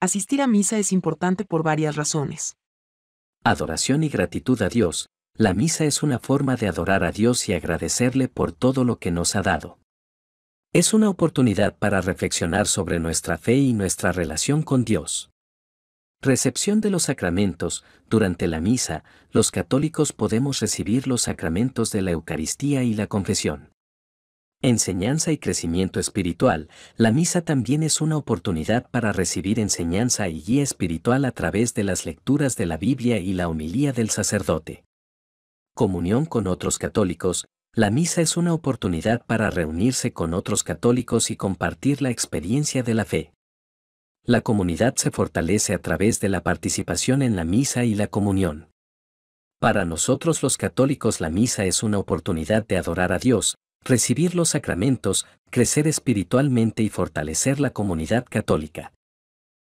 Asistir a misa es importante por varias razones. Adoración y gratitud a Dios. La misa es una forma de adorar a Dios y agradecerle por todo lo que nos ha dado. Es una oportunidad para reflexionar sobre nuestra fe y nuestra relación con Dios. Recepción de los sacramentos. Durante la misa, los católicos podemos recibir los sacramentos de la Eucaristía y la confesión. Enseñanza y crecimiento espiritual. La misa también es una oportunidad para recibir enseñanza y guía espiritual a través de las lecturas de la Biblia y la homilía del sacerdote. Comunión con otros católicos. La misa es una oportunidad para reunirse con otros católicos y compartir la experiencia de la fe. La comunidad se fortalece a través de la participación en la misa y la comunión. Para nosotros los católicos la misa es una oportunidad de adorar a Dios, recibir los sacramentos, crecer espiritualmente y fortalecer la comunidad católica.